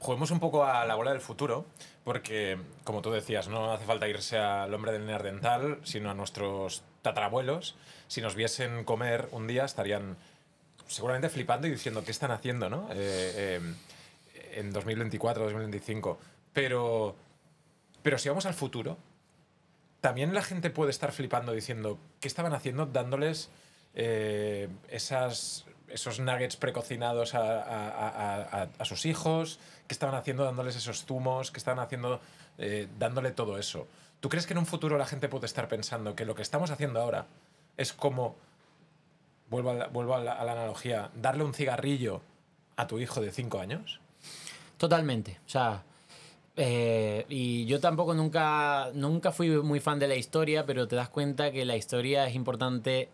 Juguemos un poco a la bola del futuro, porque, como tú decías, no hace falta irse al hombre del neardental sino a nuestros tatarabuelos. Si nos viesen comer un día, estarían seguramente flipando y diciendo, ¿qué están haciendo, no? Eh, eh, en 2024, 2025. Pero, pero si vamos al futuro, también la gente puede estar flipando diciendo, ¿qué estaban haciendo dándoles eh, esas esos nuggets precocinados a, sus hijos, que estaban haciendo dándoles esos zumos, que estaban haciendo eh, dándole todo eso. ¿Tú crees que en un futuro la gente puede estar pensando que lo que estamos haciendo ahora es como, vuelvo a la, a analogía, darle un cigarrillo a tu hijo de 5 años? Totalmente. O sea, eh, y yo tampoco nunca, nunca fui muy fan de la historia, pero te das cuenta que la historia es importante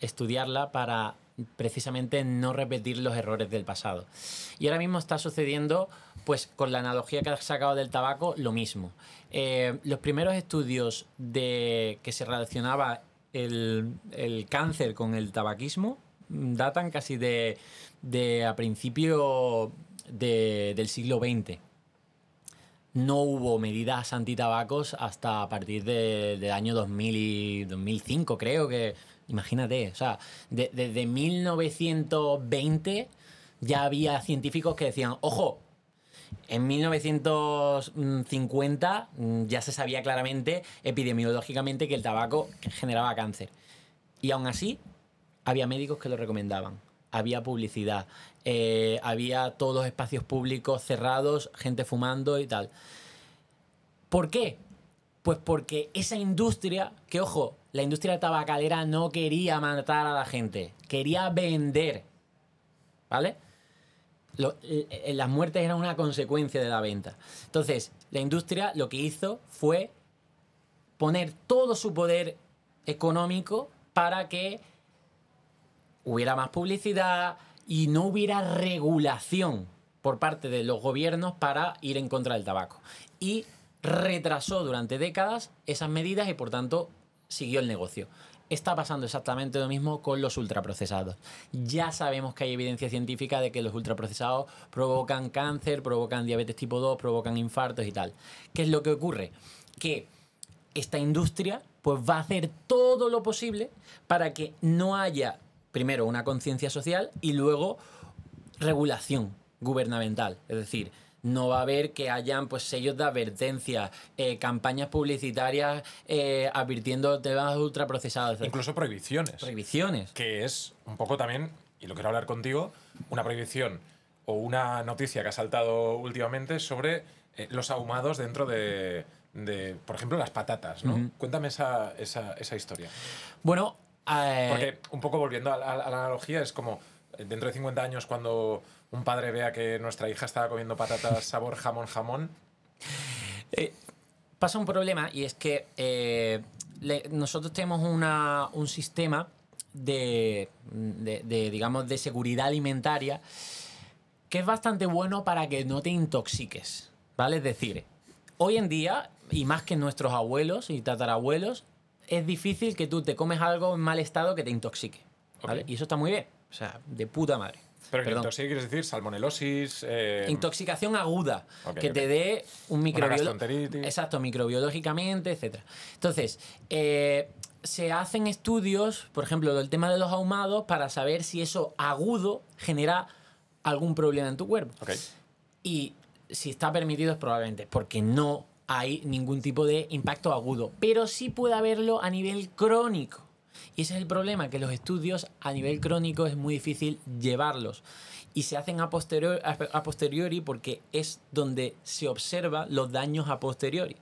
estudiarla para precisamente no repetir los errores del pasado. Y ahora mismo está sucediendo, pues con la analogía que has sacado del tabaco, lo mismo. Eh, los primeros estudios de que se relacionaba el, cáncer con el tabaquismo mm, datan casi de, a principio del siglo XX no hubo medidas antitabacos hasta a partir del año 2000 y 2005, creo que. Imagínate, o sea, desde 1920 ya había científicos que decían, ojo, en 1950 mm, ya se sabía claramente epidemiológicamente que el tabaco generaba cáncer. Y aún así, había médicos que lo recomendaban había publicidad, eh, había todos espacios públicos cerrados, gente fumando y tal. ¿Por qué? Pues porque esa industria, que ojo, la industria tabacalera no quería matar a la gente, quería vender. ¿Vale? Eh, las muertes eran una consecuencia de la venta. Entonces, la industria lo que hizo fue poner todo su poder económico para que hubiera más publicidad y no hubiera regulación por parte de los gobiernos para ir en contra del tabaco. Y retrasó durante décadas esas medidas y por tanto siguió el negocio. Está pasando exactamente lo mismo con los ultraprocesados. Ya sabemos que hay evidencia científica de que los ultraprocesados provocan cáncer, provocan diabetes tipo 2, provocan infartos y tal. ¿Qué es lo que ocurre? Que esta industria pues va a hacer todo lo posible para que no haya primero una conciencia social y luego regulación gubernamental. Es decir, no va a haber que hayan pues sellos de advertencia, eh, campañas publicitarias eh, advirtiendo temas ultraprocesados. Incluso prohibiciones. Prohibiciones. Que es un poco también, y lo quiero hablar contigo, una prohibición o una noticia que ha saltado últimamente sobre eh, los ahumados dentro de, por ejemplo, las patatas. ¿no? Cuéntame esa, esa historia. Bueno, Ah, eh. Porque un poco volviendo a, la analogía, es como eh, dentro de 50 años cuando un padre vea que nuestra hija estaba comiendo patatas sabor jamón jamón. Eh, pasa un problema y es que nosotros tenemos un sistema de, digamos, de seguridad alimentaria que es bastante bueno para que no te intoxiques, ¿vale? Es decir, hoy en día, y más que nuestros abuelos y tatarabuelos, es difícil que tú te comes algo en mal estado que te intoxique. Y eso está muy bien. O sea, de puta madre. Pero que intoxique, quieres decir salmonelosis. Eh, Intoxicación aguda, que te dé un microbiólogo. Exacto, microbiológicamente, etc. Entonces, eh, se hacen estudios, por ejemplo, del tema de los ahumados, para saber si eso agudo genera algún problema en tu cuerpo. Y si está permitido es probablemente, porque no hay ningún tipo de impacto agudo, pero sí puede haberlo a nivel crónico. Y ese es el problema, que los estudios a nivel crónico es muy difícil llevarlos. Y se hacen a, posteriori porque es donde se observa los daños a posteriori.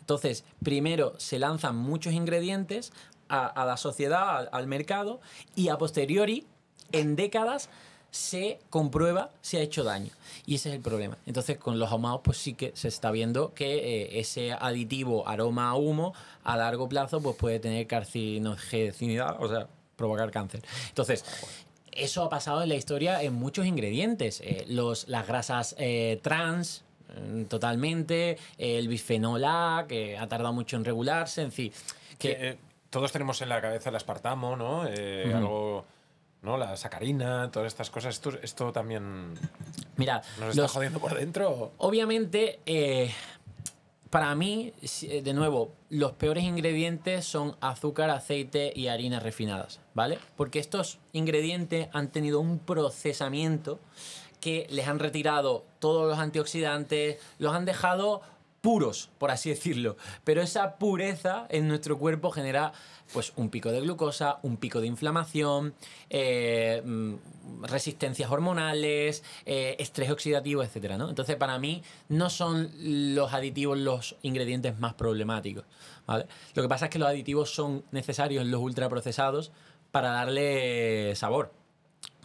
Entonces, primero se lanzan muchos ingredientes a, la sociedad, al mercado, y a posteriori, en décadas, se comprueba si ha hecho daño. Y ese es el problema. Entonces, con los ahumados, pues sí que se está viendo que eh, ese aditivo aroma a humo a largo plazo pues puede tener carcinogenicidad, o sea, provocar cáncer. Entonces, eso ha pasado en la historia en muchos ingredientes. Eh, los, las grasas eh, trans, mm, totalmente, el bisfenol A, que ha tardado mucho en regularse, en fin. Que... todos tenemos en la cabeza el aspartamo, ¿no? Algo ¿no? La sacarina, todas estas cosas. Esto, también. Mira. ¿Nos está jodiendo por dentro? Obviamente, eh, para mí, eh, de nuevo, los peores ingredientes son azúcar, aceite y harinas refinadas, ¿vale? Porque estos ingredientes han tenido un procesamiento que les han retirado todos los antioxidantes, los han dejado puros, por así decirlo. Pero esa pureza en nuestro cuerpo genera pues, un pico de glucosa, un pico de inflamación, eh, mm, resistencias hormonales, eh, estrés oxidativo, etc. Entonces, para mí, no son los aditivos los ingredientes más problemáticos. Lo que pasa es que los aditivos son necesarios en los ultraprocesados para darle sabor.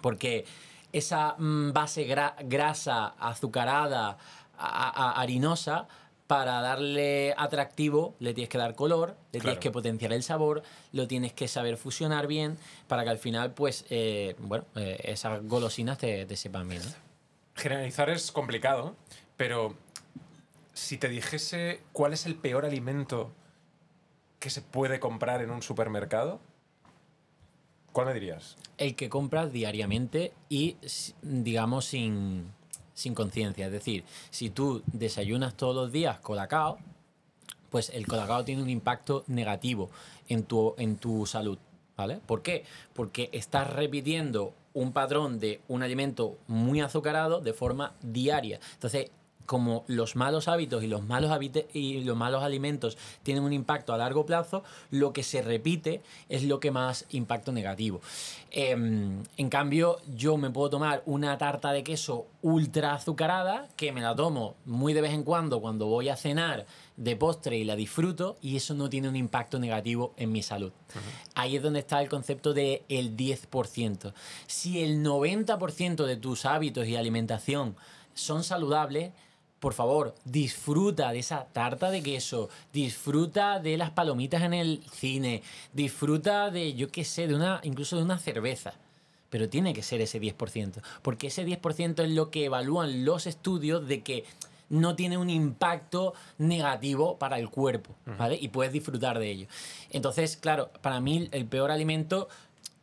Porque esa mm, base grasa azucarada, harinosa, para darle atractivo le tienes que dar color, le tienes que potenciar el sabor, lo tienes que saber fusionar bien para que al final, pues, eh, bueno, eh, esas golosinas te, sepan bien. Generalizar es complicado, pero si te dijese cuál es el peor alimento que se puede comprar en un supermercado, ¿cuál me dirías? El que compras diariamente y, digamos, sin sin conciencia. Es decir, si tú desayunas todos los días colacao, pues el colacao tiene un impacto negativo en tu, en tu salud. ¿Vale? ¿Por qué? Porque estás repitiendo un patrón de un alimento muy azucarado de forma diaria. Entonces, como los malos hábitos y los malos, y los malos alimentos tienen un impacto a largo plazo, lo que se repite es lo que más impacto negativo. Em, en cambio, yo me puedo tomar una tarta de queso ultra azucarada, que me la tomo muy de vez en cuando cuando voy a cenar de postre y la disfruto, y eso no tiene un impacto negativo en mi salud. Ahí es donde está el concepto de el 10%. Si el 90% de tus hábitos y alimentación son saludables, por favor, disfruta de esa tarta de queso, disfruta de las palomitas en el cine, disfruta de, yo qué sé, de una, incluso de una cerveza. Pero tiene que ser ese 10%, porque ese 10% es lo que evalúan los estudios de que no tiene un impacto negativo para el cuerpo, ¿vale? Y puedes disfrutar de ello. Entonces, claro, para mí el peor alimento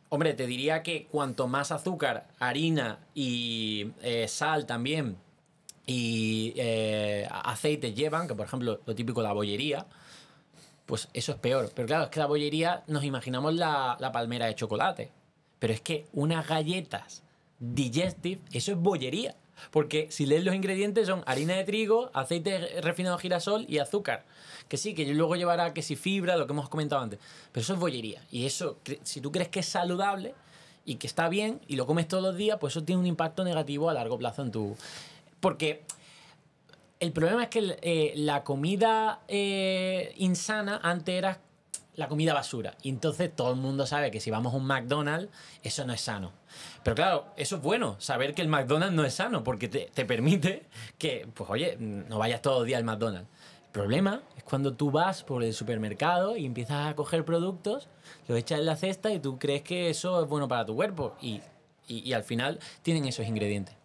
Hombre, te diría que cuanto más azúcar, harina y eh, sal también y eh, aceites llevan, que por ejemplo lo típico de la bollería, pues eso es peor. Pero claro, es que la bollería nos imaginamos la, la palmera de chocolate. Pero es que unas galletas digestive, eso es bollería. Porque si lees los ingredientes son harina de trigo, aceite refinado girasol y azúcar. Que sí, que luego llevará que si fibra, lo que hemos comentado antes. Pero eso es bollería. Y eso, si tú crees que es saludable y que está bien y lo comes todos los días, pues eso tiene un impacto negativo a largo plazo en tu, porque el problema es que eh, la comida eh, insana antes era la comida basura. Y entonces todo el mundo sabe que si vamos a un McDonald's, eso no es sano. Pero claro, eso es bueno, saber que el McDonald's no es sano, porque te, permite que, pues oye, no vayas todo el día al McDonald's. El problema es cuando tú vas por el supermercado y empiezas a coger productos, los echas en la cesta y tú crees que eso es bueno para tu cuerpo. y al final tienen esos ingredientes.